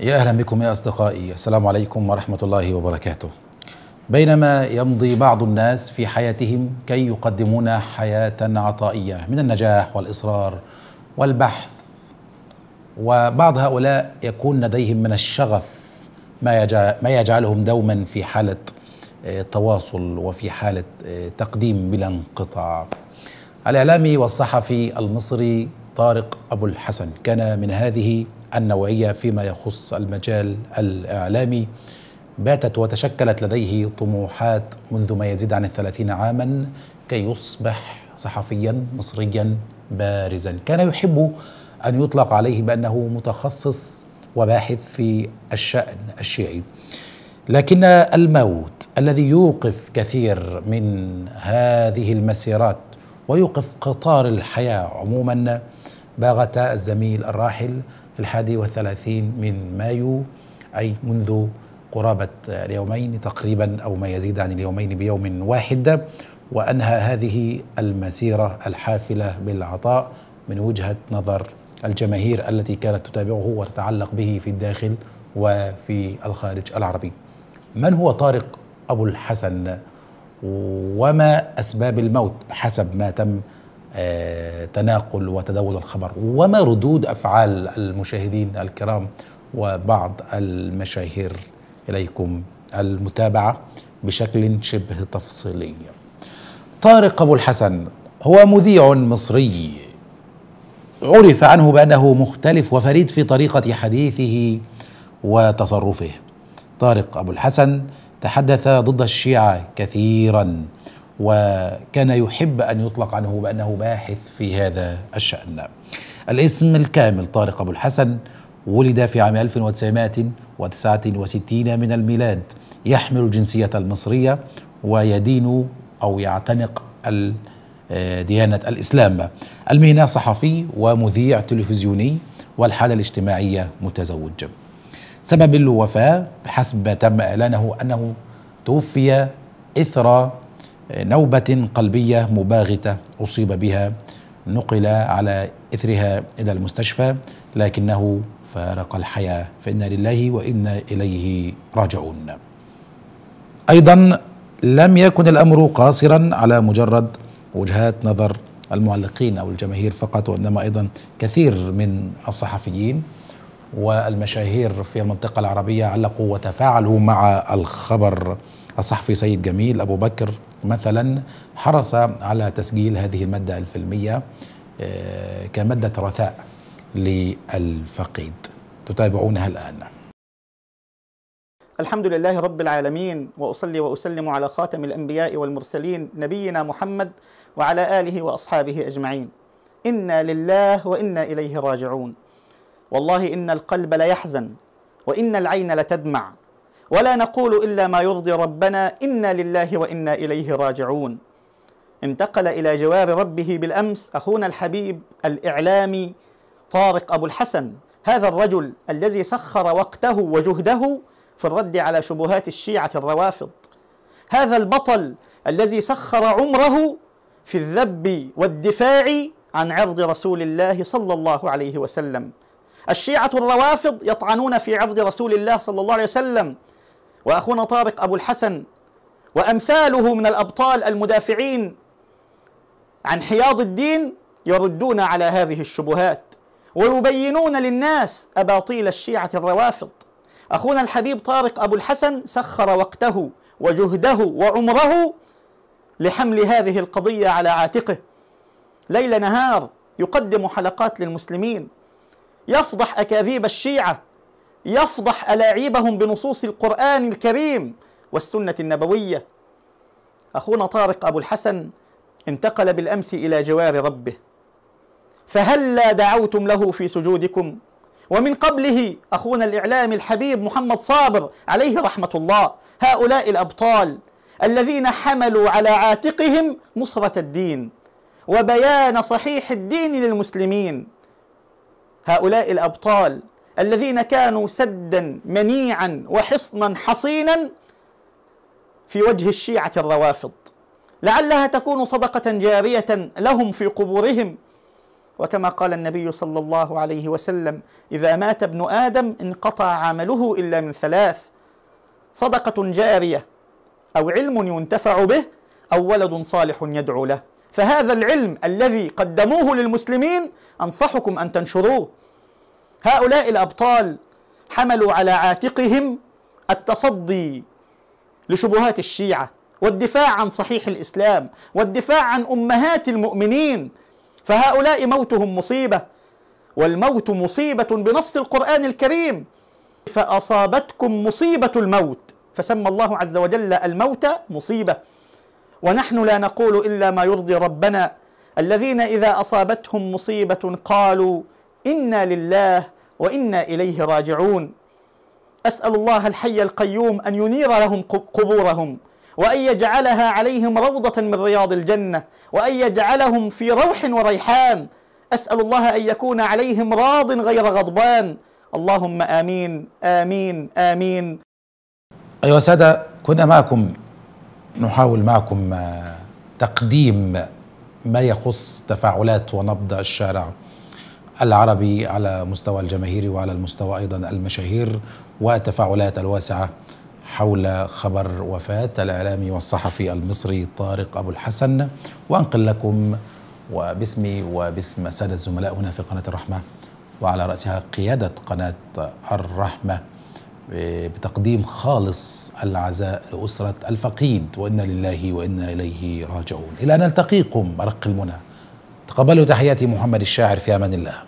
يا أهلا بكم يا أصدقائي السلام عليكم ورحمة الله وبركاته بينما يمضي بعض الناس في حياتهم كي يقدمون حياة عطائية من النجاح والإصرار والبحث وبعض هؤلاء يكون لديهم من الشغف ما, ما يجعلهم دوما في حالة آه، تواصل وفي حالة آه، تقديم بلا انقطاع الإعلامي والصحفي المصري طارق أبو الحسن كان من هذه النوعيه فيما يخص المجال الاعلامي باتت وتشكلت لديه طموحات منذ ما يزيد عن الثلاثين عاما كي يصبح صحفيا مصريا بارزا كان يحب أن يطلق عليه بأنه متخصص وباحث في الشأن الشيعي لكن الموت الذي يوقف كثير من هذه المسيرات ويوقف قطار الحياة عموما باغت الزميل الراحل في الحادي والثلاثين من مايو أي منذ قرابة اليومين تقريبا أو ما يزيد عن اليومين بيوم واحد وأنهى هذه المسيرة الحافلة بالعطاء من وجهة نظر الجماهير التي كانت تتابعه وتتعلق به في الداخل وفي الخارج العربي من هو طارق أبو الحسن وما أسباب الموت حسب ما تم آه، تناقل وتداول الخبر وما ردود افعال المشاهدين الكرام وبعض المشاهير اليكم المتابعه بشكل شبه تفصيلي. طارق ابو الحسن هو مذيع مصري عرف عنه بانه مختلف وفريد في طريقه حديثه وتصرفه. طارق ابو الحسن تحدث ضد الشيعه كثيرا وكان يحب أن يطلق عنه بأنه باحث في هذا الشأن الاسم الكامل طارق أبو الحسن ولد في عام 1969 من الميلاد يحمل الجنسية المصرية ويدين أو يعتنق آه، ديانة الإسلام المهنة صحفي ومذيع تلفزيوني والحالة الاجتماعية متزوج سبب الوفاة بحسب ما تم إعلانه أنه توفي إثر نوبة قلبية مباغتة أصيب بها نقل على إثرها إلى المستشفى لكنه فارق الحياة فإنا لله وإنا إليه راجعون أيضا لم يكن الأمر قاصرا على مجرد وجهات نظر المعلقين أو الجماهير فقط وإنما أيضا كثير من الصحفيين والمشاهير في المنطقة العربية علقوا وتفاعلوا مع الخبر الصحفي سيد جميل أبو بكر مثلا حرص على تسجيل هذه المادة الفيلمية آه، كمادة رثاء للفقيد تتابعونها الآن الحمد لله رب العالمين واصلي واسلم على خاتم الانبياء والمرسلين نبينا محمد وعلى اله واصحابه اجمعين. انا لله وانا اليه راجعون. والله ان القلب ليحزن وان العين لتدمع ولا نقول إلا ما يرضي ربنا إنا لله وإنا إليه راجعون انتقل إلى جوار ربه بالأمس أخونا الحبيب الإعلامي طارق أبو الحسن هذا الرجل الذي سخر وقته وجهده في الرد على شبهات الشيعة الروافض هذا البطل الذي سخر عمره في الذب والدفاع عن عرض رسول الله صلى الله عليه وسلم الشيعة الروافض يطعنون في عرض رسول الله صلى الله عليه وسلم واخونا طارق ابو الحسن وامثاله من الابطال المدافعين عن حياض الدين يردون على هذه الشبهات ويبينون للناس اباطيل الشيعه الروافض اخونا الحبيب طارق ابو الحسن سخر وقته وجهده وعمره لحمل هذه القضيه على عاتقه ليل نهار يقدم حلقات للمسلمين يفضح اكاذيب الشيعه يفضح ألاعيبهم بنصوص القرآن الكريم والسنة النبوية أخونا طارق أبو الحسن انتقل بالأمس إلى جوار ربه فهلا دعوتم له في سجودكم ومن قبله أخونا الإعلام الحبيب محمد صابر عليه رحمة الله هؤلاء الأبطال الذين حملوا على عاتقهم نصرة الدين وبيان صحيح الدين للمسلمين هؤلاء الأبطال الذين كانوا سدا منيعا وحصنا حصينا في وجه الشيعة الروافض لعلها تكون صدقة جارية لهم في قبورهم وكما قال النبي صلى الله عليه وسلم إذا مات ابن آدم انقطع عمله إلا من ثلاث صدقة جارية أو علم ينتفع به أو ولد صالح يدعو له فهذا العلم الذي قدموه للمسلمين أنصحكم أن تنشروه هؤلاء الابطال حملوا على عاتقهم التصدي لشبهات الشيعه والدفاع عن صحيح الاسلام والدفاع عن امهات المؤمنين فهؤلاء موتهم مصيبه والموت مصيبه بنص القران الكريم فاصابتكم مصيبه الموت فسمى الله عز وجل الموت مصيبه ونحن لا نقول الا ما يرضي ربنا الذين اذا اصابتهم مصيبه قالوا انا لله وإنا إليه راجعون أسأل الله الحي القيوم أن ينير لهم قبورهم وأن يجعلها عليهم روضة من رياض الجنة وأن يجعلهم في روح وريحان أسأل الله أن يكون عليهم راض غير غضبان اللهم آمين آمين آمين أيها السادة كنا معكم نحاول معكم آه، تقديم ما يخص تفاعلات ونبض الشارع العربي على مستوى الجماهيري وعلى المستوى أيضا المشاهير والتفاعلات الواسعة حول خبر وفاة الإعلامي والصحفي المصري طارق أبو الحسن وأنقل لكم وباسمي وباسم السادة الزملاء هنا في قناة الرحمة وعلى رأسها قيادة قناة الرحمة بتقديم خالص العزاء لأسرة الفقيد وإنا لله وإنا إليه راجعون إلى أن نلتقيكم رق المنى تقبلوا تحياتي محمد الشاعر في امان الله